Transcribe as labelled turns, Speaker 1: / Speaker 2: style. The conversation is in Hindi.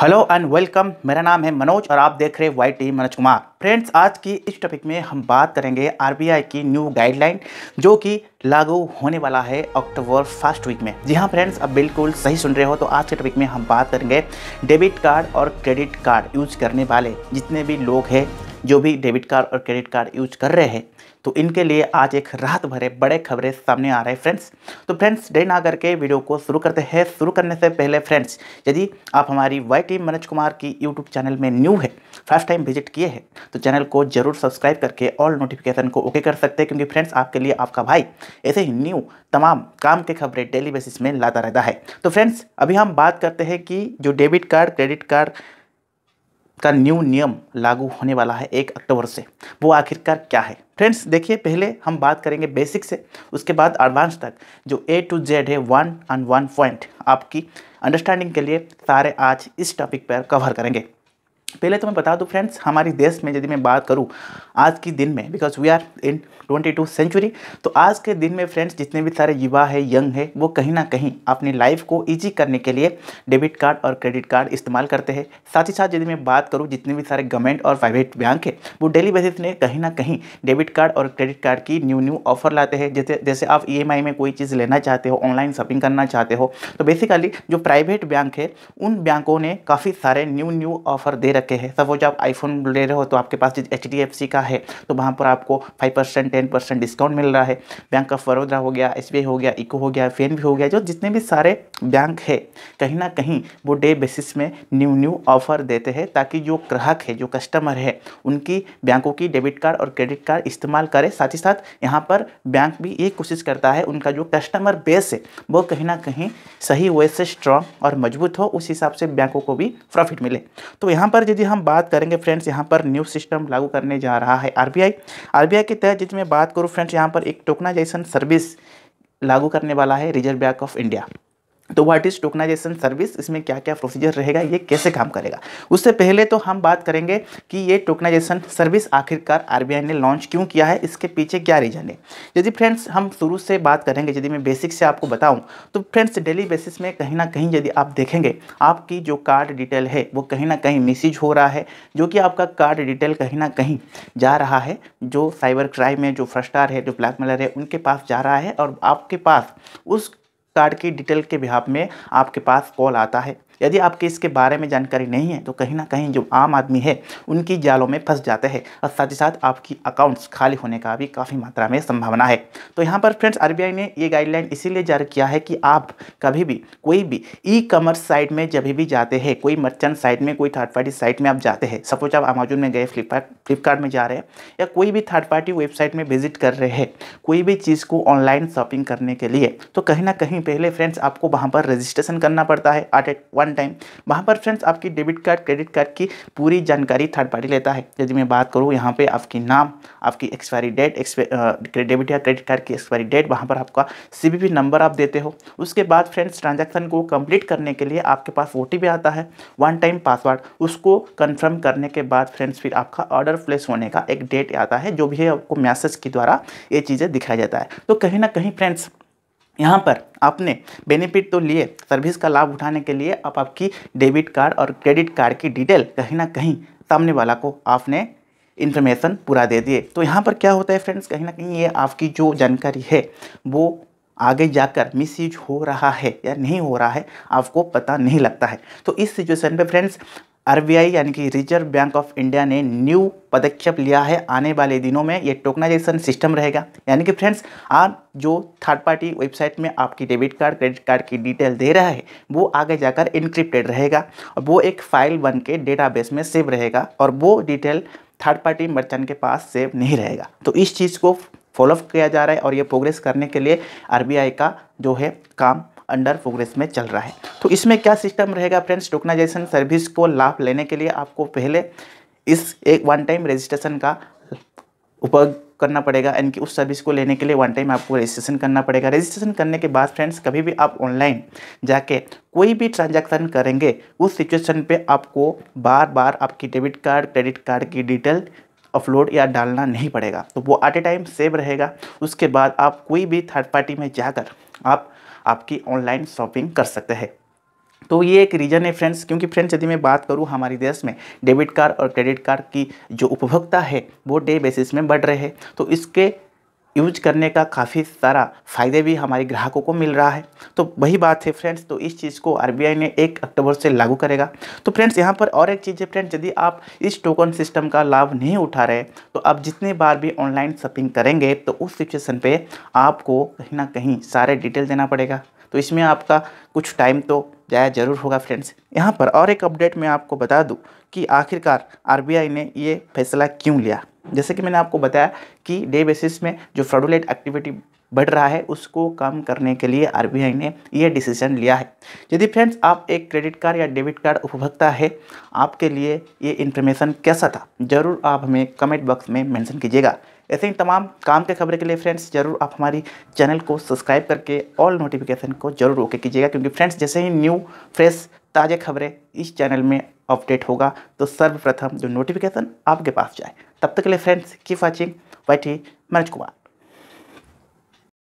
Speaker 1: हेलो एंड वेलकम मेरा नाम है मनोज और आप देख रहे हैं Y T e Manoj Kumar friends आज की इस टॉपिक में हम बात करेंगे आरबीआई की न्यू गाइडलाइन जो कि लागू होने वाला है अक्टूबर फर्स्ट वीक में जी हाँ फ्रेंड्स अब बिल्कुल सही सुन रहे हो तो आज के टॉपिक में हम बात करेंगे डेबिट कार्ड और क्रेडिट कार्ड यूज करने वाले जितने भी लोग हैं जो भी डेबिट कार्ड और क्रेडिट कार्ड यूज कर रहे हैं तो इनके लिए आज एक राहत भरे बड़े खबरें सामने आ रहे हैं फ्रेंड्स तो फ्रेंड्स डेन ना करके वीडियो को शुरू करते हैं शुरू करने से पहले फ्रेंड्स यदि आप हमारी वाई टीम मनोज कुमार की यूट्यूब चैनल में न्यू है फर्स्ट टाइम विजिट किए हैं तो चैनल को जरूर सब्सक्राइब करके ऑल नोटिफिकेशन को ओके कर सकते हैं क्योंकि फ्रेंड्स आपके लिए आपका भाई ऐसे ही न्यू तमाम काम के खबरें डेली बेसिस में लाता रहता है तो फ्रेंड्स अभी हम बात करते हैं कि जो डेबिट कार्ड क्रेडिट कार्ड का न्यू नियम लागू होने वाला है एक अक्टूबर से वो आखिरकार क्या है फ्रेंड्स देखिए पहले हम बात करेंगे बेसिक से उसके बाद एडवांस तक जो ए टू जेड है वन एंड वन पॉइंट आपकी अंडरस्टैंडिंग के लिए सारे आज इस टॉपिक पर कवर करेंगे पहले तो मैं बता दूं फ्रेंड्स हमारे देश में यदि मैं बात करूं आज के दिन में because we are in twenty two century तो आज के दिन में फ्रेंड्स जितने भी सारे युवा है यंग है वो कहीं ना कहीं अपनी लाइफ को ईजी करने के लिए डेबिट कार्ड और क्रेडिट कार्ड इस्तेमाल करते हैं साथ ही साथ यदि मैं बात करूँ जितने भी सारे गवर्नमेंट और प्राइवेट बैंक है वो डेली बेसिस में कहीं ना कहीं डेबिट कार्ड और क्रेडिट कार्ड की न्यू न्यू ऑफर लाते हैं जैसे जैसे आप ई e में कोई चीज़ लेना चाहते हो ऑनलाइन शॉपिंग करना चाहते हो तो बेसिकली जो प्राइवेट बैंक है उन बैंकों ने काफ़ी सारे न्यू न्यू ऑफर दे रखे तक के सब वो आप आईफोन ले रहे हो तो आपके पास एच डी एफ सी का है तो वहाँ पर आपको five percent ten percent discount मिल रहा है बैंक ऑफ बड़ोदा हो गया एस हो गया इको हो गया फेन भी हो गया जो जितने भी सारे बैंक है कहीं ना कहीं वो डे बेसिस में न्यू न्यू ऑफर देते हैं ताकि जो ग्राहक है जो कस्टमर है उनकी बैंकों की डेबिट कार्ड और क्रेडिट कार्ड इस्तेमाल करें साथ ही साथ यहाँ पर बैंक भी ये कोशिश करता है उनका जो कस्टमर बेस है वो कहीं ना कहीं सही वे से स्ट्रांग और मजबूत हो उस हिसाब से बैंकों को भी प्रॉफिट मिले तो यहाँ पर यदि हम बात करेंगे फ्रेंड्स यहाँ पर न्यू सिस्टम लागू करने जा रहा है आरबीआई आरबीआई के तहत जिसमें बात करूँ फ्रेंड्स यहाँ पर एक टोकनाइजेशन सर्विस लागू करने वाला है रिजर्व बैंक ऑफ इंडिया तो व्हाट इज़ टोकनाइजेशन सर्विस इसमें क्या क्या प्रोसीजर रहेगा ये कैसे काम करेगा उससे पहले तो हम बात करेंगे कि ये टोकनाइजेशन सर्विस आखिरकार आरबीआई ने लॉन्च क्यों किया है इसके पीछे क्या रीजन है यदि फ्रेंड्स हम शुरू से बात करेंगे यदि मैं बेसिक से आपको बताऊं तो फ्रेंड्स डेली बेसिस में कहीं ना कहीं यदि आप देखेंगे आपकी जो कार्ड डिटेल है वो कहीं ना कहीं मिसयूज हो रहा है जो कि आपका कार्ड डिटेल कहीं ना कहीं जा रहा है जो साइबर क्राइम है जो फ्रस्टार है जो ब्लैकमेलर है उनके पास जा रहा है और आपके पास उस कार्ड की डिटेल के बिहाब में आपके पास कॉल आता है यदि आपके इसके बारे में जानकारी नहीं है तो कहीं ना कहीं जो आम आदमी है उनकी जालों में फंस जाते हैं और साथ ही साथ आपकी अकाउंट्स खाली होने का भी काफ़ी मात्रा में संभावना है तो यहाँ पर फ्रेंड्स आरबीआई ने ये गाइडलाइन इसीलिए जारी किया है कि आप कभी भी कोई भी ई कॉमर्स साइट में जब भी जाते हैं कोई मर्चेंट साइट में कोई थर्ड पार्टी साइट में आप जाते हैं सपोज आप अमेजोन में गए फ्लिपकार्ट फ्लिपकार्ट में जा रहे हैं या कोई भी थर्ड पार्टी वेबसाइट में विजिट कर रहे हैं कोई भी चीज़ को ऑनलाइन शॉपिंग करने के लिए तो कहीं ना कहीं पहले फ्रेंड्स आपको वहाँ पर रजिस्ट्रेशन करना पड़ता है एट वन वन टाइम वहाँ पर फ्रेंड्स आपकी डेबिट कार्ड क्रेडिट कार्ड की पूरी जानकारी थर्ड पार्टी लेता है यदि मैं बात करूँ यहाँ पे आपकी नाम आपकी एक्सपायरी डेट डेबिट या क्रेडिट कार्ड की एक्सपायरी डेट वहाँ पर आपका सी नंबर आप देते हो उसके बाद फ्रेंड्स ट्रांजेक्शन को कंप्लीट करने के लिए आपके पास ओ आता है वन टाइम पासवर्ड उसको कन्फर्म करने के बाद फ्रेंड्स फिर आपका ऑर्डर प्लेस होने का एक डेट आता है जो भी है आपको मैसेज के द्वारा ये चीज़ें दिखाया जाता है तो कहीं ना कहीं फ्रेंड्स यहाँ पर आपने बेनिफिट तो लिए सर्विस का लाभ उठाने के लिए आप आपकी डेबिट कार्ड और क्रेडिट कार्ड की डिटेल कहीं ना कहीं सामने वाला को आपने इन्फॉर्मेशन पूरा दे दिए तो यहाँ पर क्या होता है फ्रेंड्स कहीं ना कहीं ये आपकी जो जानकारी है वो आगे जाकर मिसयूज हो रहा है या नहीं हो रहा है आपको पता नहीं लगता है तो इस सिचुएशन पे फ्रेंड्स आरबीआई यानी कि रिजर्व बैंक ऑफ इंडिया ने न्यू पदक्षेप लिया है आने वाले दिनों में ये टोकनाइजेशन सिस्टम रहेगा यानी कि फ्रेंड्स आप जो थर्ड पार्टी वेबसाइट में आपकी डेबिट कार्ड क्रेडिट कार्ड की डिटेल दे रहा है वो आगे जाकर इनक्रिप्टेड रहेगा और वो एक फाइल बन के डेटाबेस में सेव रहेगा और वो डिटेल थर्ड पार्टी मर्चेंट के पास सेव नहीं रहेगा तो इस चीज़ को फॉलोअप किया जा रहा है और ये प्रोग्रेस करने के लिए आर का जो है काम अंडर प्रोग्रेस में चल रहा है तो इसमें क्या सिस्टम रहेगा फ्रेंड्स टोकनाइजेशन सर्विस को लाभ लेने के लिए आपको पहले इस एक वन टाइम रजिस्ट्रेशन का उपयोग करना पड़ेगा यानी कि उस सर्विस को लेने के लिए वन टाइम आपको रजिस्ट्रेशन करना पड़ेगा रजिस्ट्रेशन करने के बाद फ्रेंड्स कभी भी आप ऑनलाइन जाके कोई भी ट्रांजैक्शन करेंगे उस सिचुएशन पे आपको बार बार आपकी डेबिट कार्ड क्रेडिट कार्ड की डिटेल अपलोड या डालना नहीं पड़ेगा तो वो एट ए टाइम सेव रहेगा उसके बाद आप कोई भी थर्ड पार्टी में जाकर आप आपकी ऑनलाइन शॉपिंग कर सकते हैं तो ये एक रीज़न है फ्रेंड्स क्योंकि फ्रेंड्स यदि मैं बात करूँ हमारे देश में डेबिट कार्ड और क्रेडिट कार्ड की जो उपभोक्ता है वो डे बेसिस में बढ़ रहे हैं तो इसके यूज करने का काफ़ी सारा फ़ायदे भी हमारे ग्राहकों को मिल रहा है तो वही बात है फ्रेंड्स तो इस चीज़ को आर ने एक अक्टूबर से लागू करेगा तो फ्रेंड्स यहाँ पर और एक चीज़ है फ्रेंड्स यदि आप इस टोकन सिस्टम का लाभ नहीं उठा रहे तो आप जितनी बार भी ऑनलाइन शॉपिंग करेंगे तो उस सिचुएसन पर आपको कहीं ना कहीं सारे डिटेल देना पड़ेगा तो इसमें आपका कुछ टाइम तो जाया जरूर होगा फ्रेंड्स यहाँ पर और एक अपडेट मैं आपको बता दूँ कि आखिरकार आर ने ये फैसला क्यों लिया जैसे कि मैंने आपको बताया कि डे बेसिस में जो फ्रॉडुलेट एक्टिविटी बढ़ रहा है उसको कम करने के लिए आरबीआई ने यह डिसीजन लिया है यदि फ्रेंड्स आप एक क्रेडिट कार्ड या डेबिट कार्ड उपभोक्ता है आपके लिए ये इन्फॉर्मेशन कैसा था ज़रूर आप हमें कमेंट बॉक्स में मेंशन कीजिएगा ऐसे ही तमाम काम के खबरें के लिए फ्रेंड्स जरूर आप हमारी चैनल को सब्सक्राइब करके ऑल नोटिफिकेशन को जरूर ओके कीजिएगा क्योंकि फ्रेंड्स जैसे ही न्यू फ्रेश ताज़ा खबरें इस चैनल में अपडेट होगा तो सर्वप्रथम जो नोटिफिकेशन आपके पास जाए तब तक के लिए फ्रेंड्स की वॉचिंग वाइट ही मनोज कुमार